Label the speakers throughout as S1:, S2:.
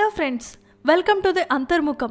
S1: hello friends welcome to the Antarmukham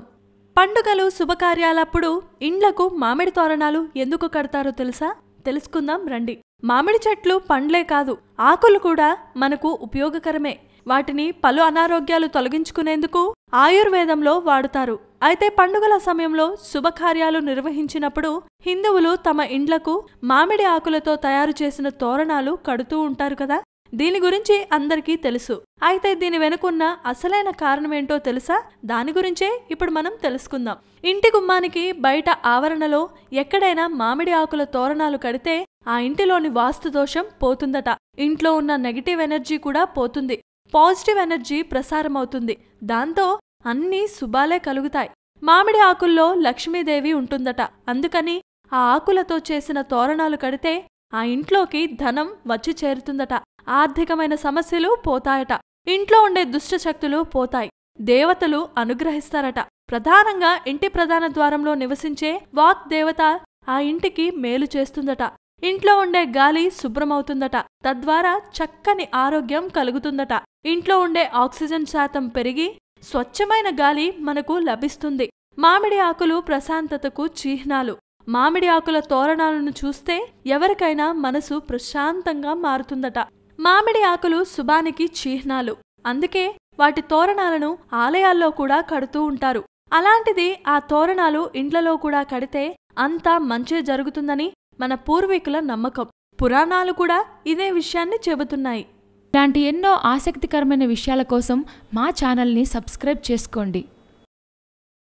S1: పండుగలు శుభకార్యాలప్పుడు ఇండ్లకు మామిడి తోరణాలు ఎందుకు కడతారో తెలుసా తెలుసుకుందాం రండి మామిడి చెట్లు పండ్లే కాదు ఆకులు కూడా మనకు ఉపయోగకరమే వాటిని పలు అనారోగ్యాలు తొలగించుకునేందుకు ఆయుర్వేదంలో వాడుతారు అయితే పండుగల సమయంలో శుభకార్యాలు నిర్వహించినప్పుడు హిందువులు తమ ఇండ్లకు మామిడి ఆకులతో తయారు చేసిన తోరణాలు కడుతూ ఉంటారు కదా దీని గురించి అందరికీ తెలుసు అయితే దీని వెనుకున్న అసలైన కారణం ఏంటో తెలుసా దాని గురించే ఇప్పుడు మనం తెలుసుకుందాం ఇంటి గుమ్మానికి బయట ఆవరణలో ఎక్కడైనా మామిడి ఆకుల తోరణాలు కడితే ఆ ఇంటిలోని వాస్తు దోషం పోతుందట ఇంట్లో ఉన్న నెగిటివ్ ఎనర్జీ కూడా పోతుంది పాజిటివ్ ఎనర్జీ ప్రసారం అవుతుంది దాంతో అన్నీ శుభాలే కలుగుతాయి మామిడి ఆకుల్లో లక్ష్మీదేవి ఉంటుందట అందుకని ఆ ఆకులతో చేసిన తోరణాలు కడితే ఆ ఇంట్లోకి ధనం వచ్చి చేరుతుందట ఆర్థికమైన సమస్యలు పోతాయట ఇంట్లో ఉండే దుష్టశక్తులు పోతాయి దేవతలు అనుగ్రహిస్తారట ప్రధానంగా ఇంటి ప్రధాన ద్వారంలో నివసించే వాక్ దేవత ఆ ఇంటికి మేలు చేస్తుందట ఇంట్లో ఉండే గాలి శుభ్రమవుతుందట తద్వారా చక్కని ఆరోగ్యం కలుగుతుందట ఇంట్లో ఉండే ఆక్సిజన్ శాతం పెరిగి స్వచ్ఛమైన గాలి మనకు లభిస్తుంది మామిడి ఆకులు ప్రశాంతతకు చిహ్నాలు మామిడి ఆకుల తోరణాలను చూస్తే ఎవరికైనా మనసు ప్రశాంతంగా మారుతుందట మామిడి ఆకులు శుభానికి చిహ్నాలు అందుకే వాటి తోరణాలను ఆలయాల్లో కూడా కడుతూ ఉంటారు అలాంటిది ఆ తోరణాలు ఇండ్లలో కూడా కడితే అంతా మంచే జరుగుతుందని మన పూర్వీకుల నమ్మకం పురాణాలు కూడా ఇదే విషయాన్ని చెబుతున్నాయి ఇలాంటి ఎన్నో ఆసక్తికరమైన విషయాల కోసం మా ఛానల్ని సబ్స్క్రైబ్ చేసుకోండి